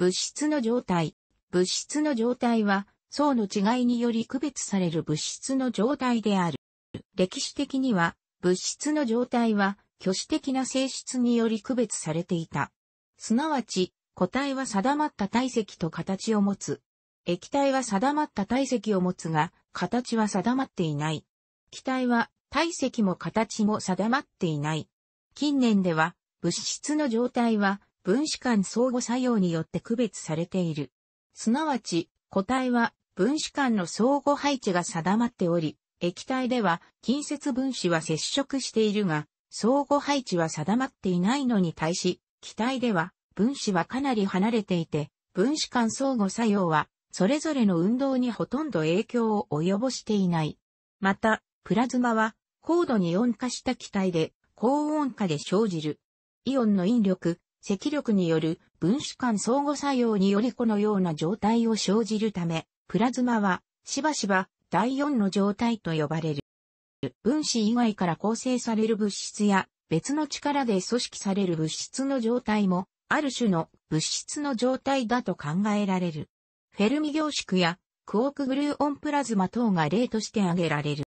物質の状態。物質の状態は、層の違いにより区別される物質の状態である。歴史的には、物質の状態は、挙手的な性質により区別されていた。すなわち、固体は定まった体積と形を持つ。液体は定まった体積を持つが、形は定まっていない。気体は体積も形も定まっていない。近年では、物質の状態は分子間相互作用によって区別されている。すなわち、固体は分子間の相互配置が定まっており、液体では近接分子は接触しているが、相互配置は定まっていないのに対し、気体では分子はかなり離れていて、分子間相互作用はそれぞれの運動にほとんど影響を及ぼしていない。また、プラズマは高度に温化した気体で高温化で生じる。イオンの引力、積力による分子間相互作用によりこのような状態を生じるため、プラズマはしばしば第4の状態と呼ばれる。分子以外から構成される物質や別の力で組織される物質の状態もある種の物質の状態だと考えられる。フェルミ凝縮やクオークグルーオンプラズマ等が例として挙げられる。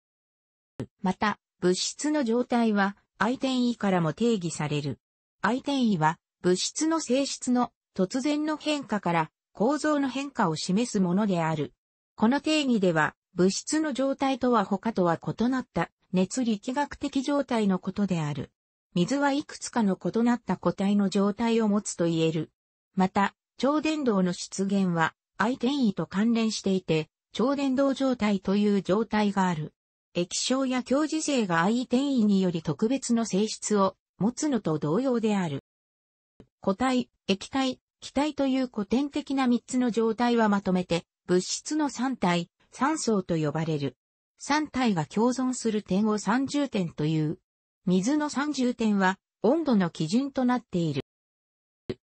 また、物質の状態は相転位からも定義される。相転位は物質の性質の突然の変化から構造の変化を示すものである。この定義では、物質の状態とは他とは異なった熱力学的状態のことである。水はいくつかの異なった個体の状態を持つと言える。また、超伝導の出現は、相転移と関連していて、超伝導状態という状態がある。液晶や強磁性が相転移により特別の性質を持つのと同様である。固体、液体、気体という古典的な3つの状態はまとめて、物質の3体、3層と呼ばれる。3体が共存する点を三重点という。水の三重点は、温度の基準となっている。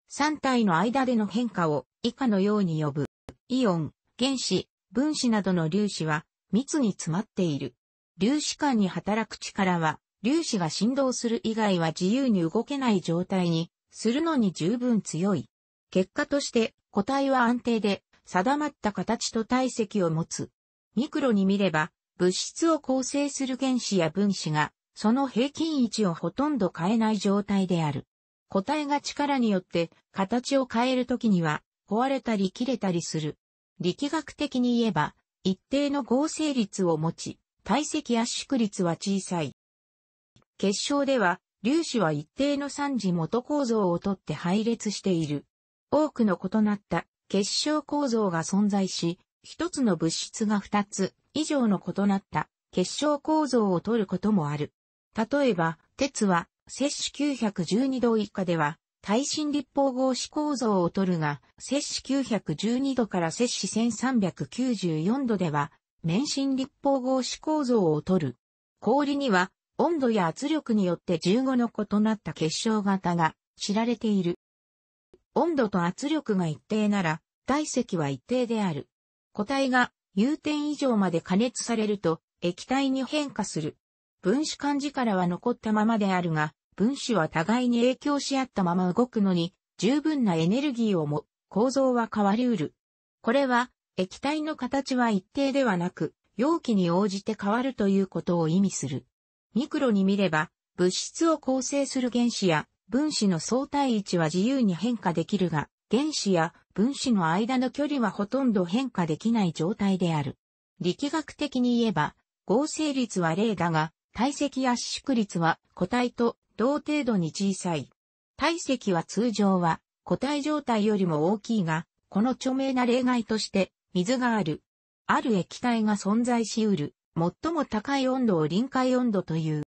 三体の間での変化を以下のように呼ぶ。イオン、原子、分子などの粒子は密に詰まっている。粒子間に働く力は、粒子が振動する以外は自由に動けない状態にするのに十分強い。結果として個体は安定で定まった形と体積を持つ。ミクロに見れば物質を構成する原子や分子がその平均位置をほとんど変えない状態である。個体が力によって形を変えるときには壊れたり切れたりする。力学的に言えば一定の合成率を持ち体積圧縮率は小さい。結晶では粒子は一定の三次元構造をとって配列している。多くの異なった結晶構造が存在し、一つの物質が二つ以上の異なった結晶構造を取ることもある。例えば、鉄は摂氏912度以下では、耐震立方合子構造を取るが、摂氏912度から摂氏1394度では、免震立方合子構造を取る。氷には温度や圧力によって15の異なった結晶型が知られている。温度と圧力が一定なら、体積は一定である。固体が融点以上まで加熱されると液体に変化する。分子間力は残ったままであるが、分子は互いに影響し合ったまま動くのに、十分なエネルギーをも、構造は変わりうる。これは、液体の形は一定ではなく、容器に応じて変わるということを意味する。ミクロに見れば、物質を構成する原子や分子の相対位置は自由に変化できるが、原子や分子の間の距離はほとんど変化できない状態である。力学的に言えば、合成率は0だが、体積圧縮率は固体と同程度に小さい。体積は通常は固体状態よりも大きいが、この著名な例外として水がある。ある液体が存在し得る。最も高い温度を臨界温度という。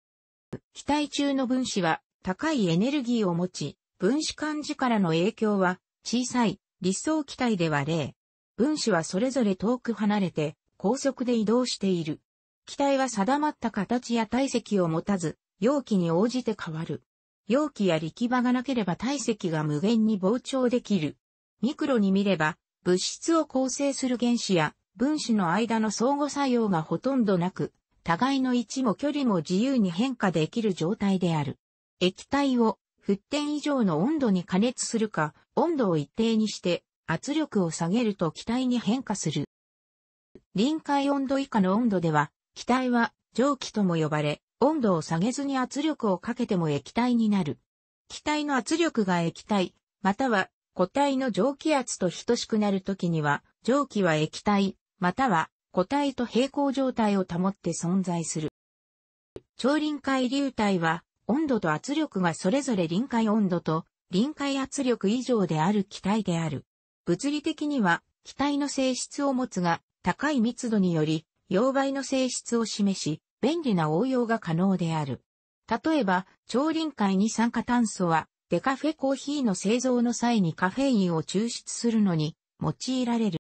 気体中の分子は高いエネルギーを持ち、分子間らの影響は小さい理想気体では0。分子はそれぞれ遠く離れて高速で移動している。気体は定まった形や体積を持たず、容器に応じて変わる。容器や力場がなければ体積が無限に膨張できる。ミクロに見れば、物質を構成する原子や分子の間の相互作用がほとんどなく、互いの位置も距離も自由に変化できる状態である。液体を沸点以上の温度に加熱するか、温度を一定にして圧力を下げると気体に変化する。臨界温度以下の温度では、気体は蒸気とも呼ばれ、温度を下げずに圧力をかけても液体になる。気体の圧力が液体、または固体の蒸気圧と等しくなるときには、蒸気は液体、または固体と平行状態を保って存在する。超臨界流体は、温度と圧力がそれぞれ臨界温度と臨界圧力以上である気体である。物理的には気体の性質を持つが、高い密度により、溶媒の性質を示し、便利な応用が可能である。例えば、超臨界二酸化炭素は、デカフェコーヒーの製造の際にカフェインを抽出するのに用いられる。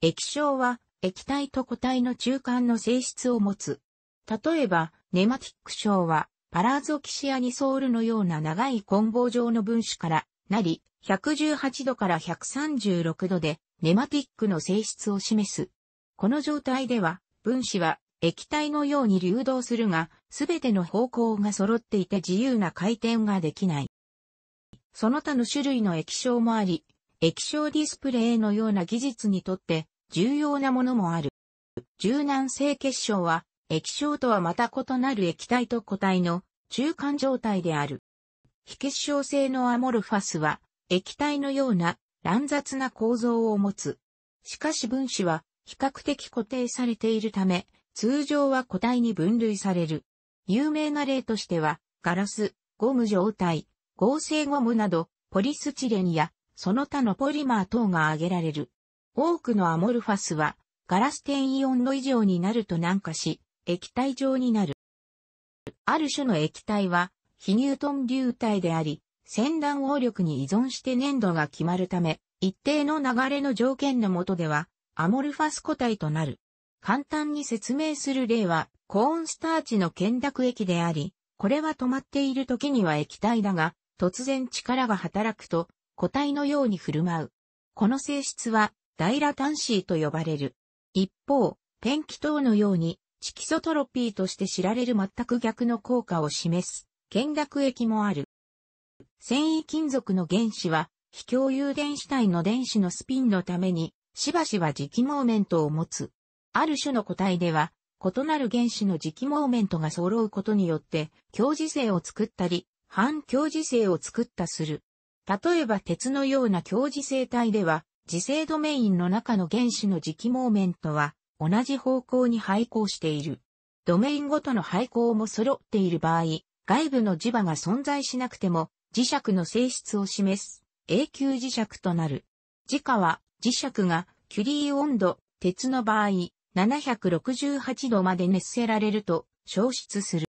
液晶は液体と固体の中間の性質を持つ。例えば、ネマティック症は、パラーゾキシアニソールのような長い混合状の分子からなり、118度から136度でネマティックの性質を示す。この状態では、分子は液体のように流動するが、すべての方向が揃っていて自由な回転ができない。その他の種類の液晶もあり、液晶ディスプレイのような技術にとって重要なものもある。柔軟性結晶は液晶とはまた異なる液体と固体の中間状態である。非結晶性のアモルファスは液体のような乱雑な構造を持つ。しかし分子は比較的固定されているため、通常は固体に分類される。有名な例としては、ガラス、ゴム状態、合成ゴムなど、ポリスチレンやその他のポリマー等が挙げられる。多くのアモルファスは、ガラス点イオンの以上になると軟化し、液体状になる。ある種の液体は、非ニュートン流体であり、先断応力に依存して粘度が決まるため、一定の流れの条件の下では、アモルファス固体となる。簡単に説明する例は、コーンスターチの懸濁液であり、これは止まっている時には液体だが、突然力が働くと、個体のように振る舞う。この性質は、ダイラタンシーと呼ばれる。一方、ペンキ等のように、キ素トロピーとして知られる全く逆の効果を示す、見学液もある。繊維金属の原子は、非共有電子体の電子のスピンのために、しばしば磁気モーメントを持つ。ある種の個体では、異なる原子の磁気モーメントが揃うことによって、強磁性を作ったり、反強磁性を作ったする。例えば鉄のような強磁性体では、磁性ドメインの中の原子の磁気モーメントは同じ方向に配光している。ドメインごとの配光も揃っている場合、外部の磁場が存在しなくても磁石の性質を示す永久磁石となる。磁化は磁石がキュリー温度、鉄の場合768度まで熱せられると消失する。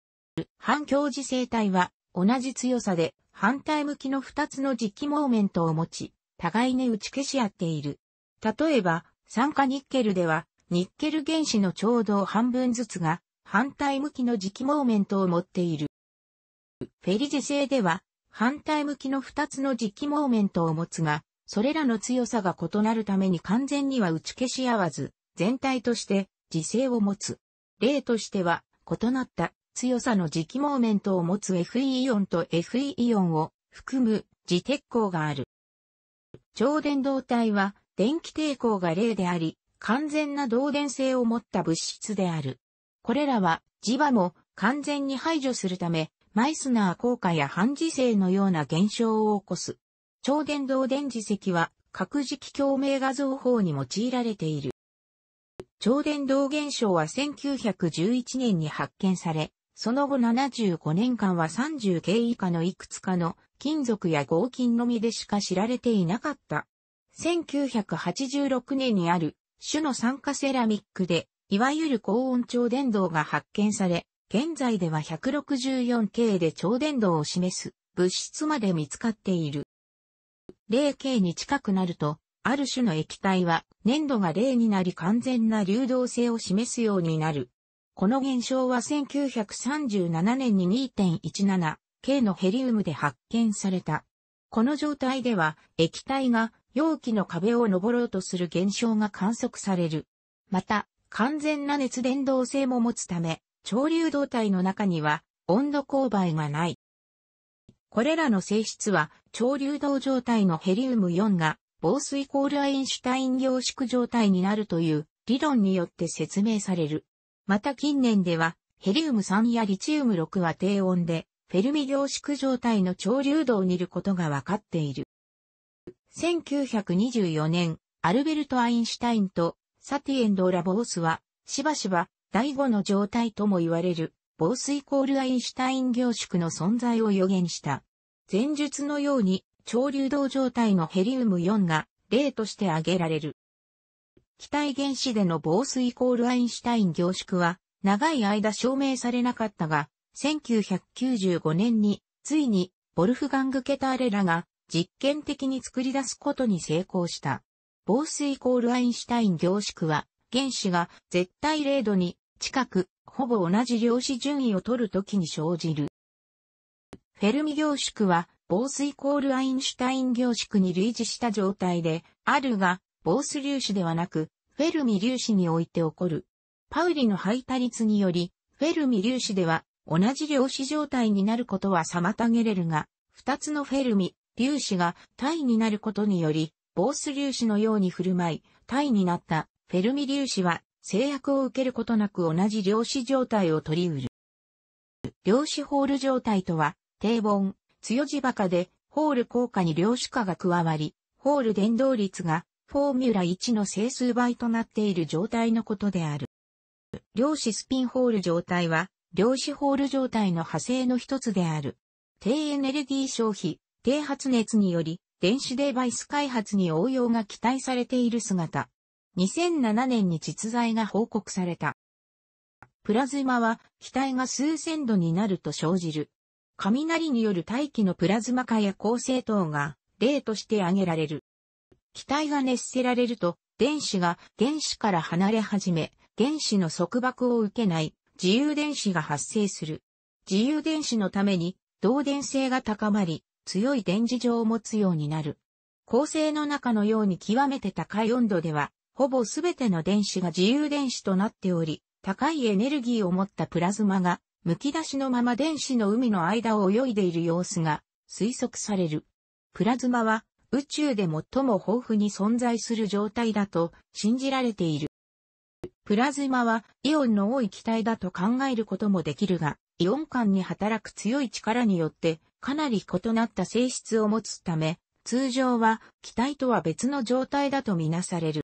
反強磁性体は同じ強さで反対向きの2つの磁気モーメントを持ち、互いに打ち消し合っている。例えば、酸化ニッケルでは、ニッケル原子のちょうど半分ずつが反対向きの磁気モーメントを持っている。フェリジ製では、反対向きの2つの磁気モーメントを持つが、それらの強さが異なるために完全には打ち消し合わず、全体として磁性を持つ。例としては、異なった強さの磁気モーメントを持つ Fe イオンと Fe イオンを含む磁鉄鋼がある。超電導体は電気抵抗が0であり、完全な導電性を持った物質である。これらは磁場も完全に排除するため、マイスナー効果や半磁性のような現象を起こす。超電導電磁石は核磁気共鳴画像法に用いられている。超電導現象は1911年に発見され、その後75年間は30系以下のいくつかの金属や合金のみでしか知られていなかった。1986年にある種の酸化セラミックで、いわゆる高温超電導が発見され、現在では 164K で超電導を示す物質まで見つかっている。0K に近くなると、ある種の液体は粘土が0になり完全な流動性を示すようになる。この現象は1937年に 2.17K のヘリウムで発見された。この状態では液体が容器の壁を登ろうとする現象が観測される。また、完全な熱伝導性も持つため、潮流動体の中には温度勾配がない。これらの性質は潮流動状態のヘリウム4が防水コールアインシュタイン凝縮状態になるという理論によって説明される。また近年では、ヘリウム3やリチウム6は低温で、フェルミ凝縮状態の潮流度にいることが分かっている。1924年、アルベルト・アインシュタインとサティエンド・ラボースは、しばしば第五の状態とも言われる、ボースイコールアインシュタイン凝縮の存在を予言した。前述のように、潮流動状態のヘリウム4が例として挙げられる。気体原子での防水イコールアインシュタイン凝縮は、長い間証明されなかったが、1995年に、ついに、ボルフガング・ケターレラが、実験的に作り出すことに成功した。防水イコールアインシュタイン凝縮は、原子が絶対0度に近く、ほぼ同じ量子順位を取るときに生じる。フェルミ凝縮は、防水イコールアインシュタイン凝縮に類似した状態で、あるが、ボース粒子ではなく、フェルミ粒子において起こる。パウリの排他率により、フェルミ粒子では、同じ量子状態になることは妨げれるが、二つのフェルミ、粒子が体になることにより、ボース粒子のように振る舞い、体になったフェルミ粒子は制約を受けることなく同じ量子状態を取り得る。量子ホール状態とは、低温、強磁馬鹿で、ホール効果に量子化が加わり、ホール伝導率がフォーミュラ1の整数倍となっている状態のことである。量子スピンホール状態は、量子ホール状態の派生の一つである。低エネルギー消費、低発熱により、電子デバイス開発に応用が期待されている姿。2007年に実在が報告された。プラズマは、気体が数千度になると生じる。雷による大気のプラズマ化や構成等が例として挙げられる。気体が熱せられると、電子が原子から離れ始め、原子の束縛を受けない自由電子が発生する。自由電子のために、導電性が高まり、強い電磁場を持つようになる。恒星の中のように極めて高い温度では、ほぼすべての電子が自由電子となっており、高いエネルギーを持ったプラズマが、剥き出しのまま電子の海の間を泳いでいる様子が推測される。プラズマは宇宙で最も豊富に存在する状態だと信じられている。プラズマはイオンの多い気体だと考えることもできるが、イオン間に働く強い力によってかなり異なった性質を持つため、通常は気体とは別の状態だとみなされる。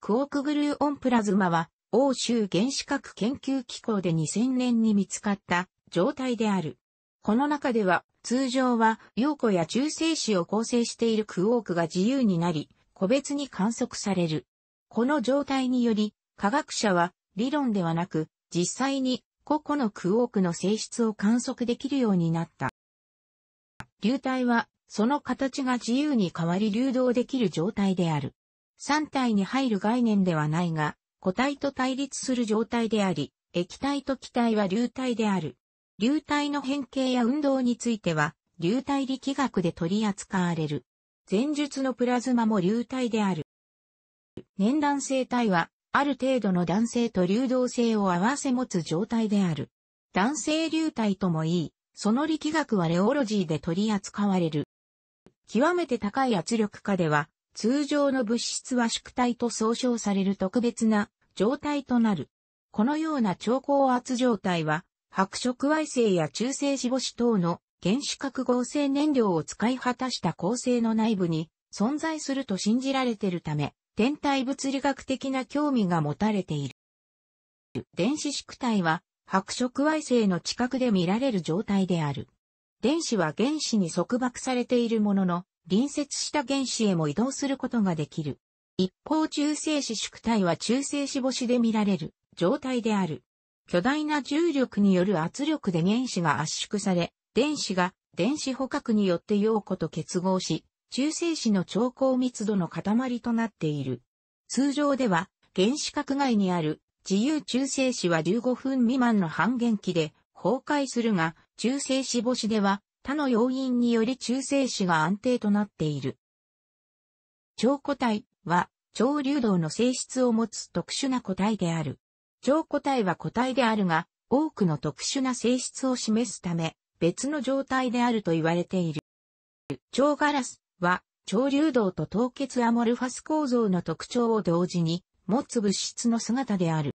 クオークグルーオンプラズマは欧州原子核研究機構で2000年に見つかった状態である。この中では通常は、陽子や中性子を構成しているクォークが自由になり、個別に観測される。この状態により、科学者は、理論ではなく、実際に、個々のクォークの性質を観測できるようになった。流体は、その形が自由に変わり流動できる状態である。三体に入る概念ではないが、固体と対立する状態であり、液体と気体は流体である。流体の変形や運動については、流体力学で取り扱われる。前述のプラズマも流体である。年弾性体は、ある程度の弾性と流動性を合わせ持つ状態である。弾性流体ともいい、その力学はレオロジーで取り扱われる。極めて高い圧力下では、通常の物質は縮体と総称される特別な状態となる。このような超高圧状態は、白色矮星や中性子星等の原子核合成燃料を使い果たした恒星の内部に存在すると信じられているため、天体物理学的な興味が持たれている。電子縮体は白色矮星の近くで見られる状態である。電子は原子に束縛されているものの、隣接した原子へも移動することができる。一方中性子縮体は中性子星で見られる状態である。巨大な重力による圧力で原子が圧縮され、電子が電子捕獲によって陽子と結合し、中性子の超高密度の塊となっている。通常では、原子核外にある自由中性子は15分未満の半減期で崩壊するが、中性子星では他の要因により中性子が安定となっている。超固体は超流動の性質を持つ特殊な固体である。上個体は個体であるが、多くの特殊な性質を示すため、別の状態であると言われている。超ガラスは、超流動と凍結アモルファス構造の特徴を同時に持つ物質の姿である。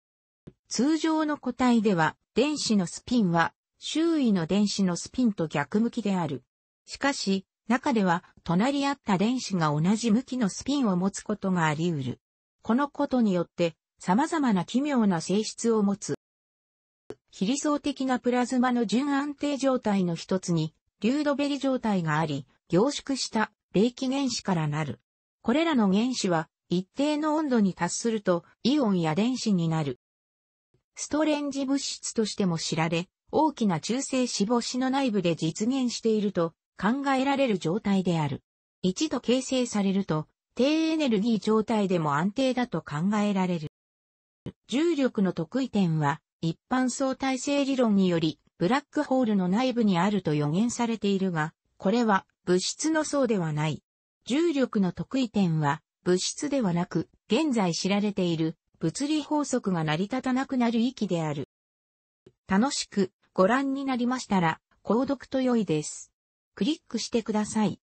通常の個体では、電子のスピンは、周囲の電子のスピンと逆向きである。しかし、中では、隣り合った電子が同じ向きのスピンを持つことがあり得る。このことによって、様々な奇妙な性質を持つ。非理想的なプラズマの純安定状態の一つに、リュードベリ状態があり、凝縮した冷気原子からなる。これらの原子は、一定の温度に達すると、イオンや電子になる。ストレンジ物質としても知られ、大きな中性脂肪子の内部で実現していると考えられる状態である。一度形成されると、低エネルギー状態でも安定だと考えられる。重力の得意点は、一般相対性理論により、ブラックホールの内部にあると予言されているが、これは物質の層ではない。重力の得意点は、物質ではなく、現在知られている物理法則が成り立たなくなる域である。楽しくご覧になりましたら、購読と良いです。クリックしてください。